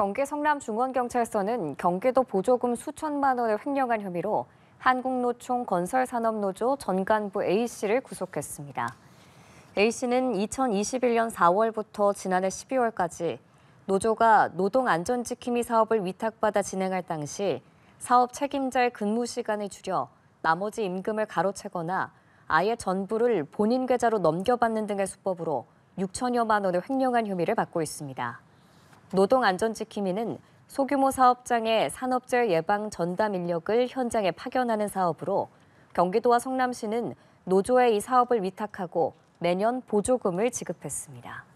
경기 성남 중원경찰서는 경기도 보조금 수천만 원을 횡령한 혐의로 한국노총 건설산업노조 전 간부 A씨를 구속했습니다. A씨는 2021년 4월부터 지난해 12월까지 노조가 노동안전지킴이 사업을 위탁받아 진행할 당시 사업 책임자의 근무 시간을 줄여 나머지 임금을 가로채거나 아예 전부를 본인 계좌로 넘겨받는 등의 수법으로 6천여만 원을 횡령한 혐의를 받고 있습니다. 노동안전지킴이는 소규모 사업장의 산업재해 예방 전담 인력을 현장에 파견하는 사업으로 경기도와 성남시는 노조에 이 사업을 위탁하고 매년 보조금을 지급했습니다.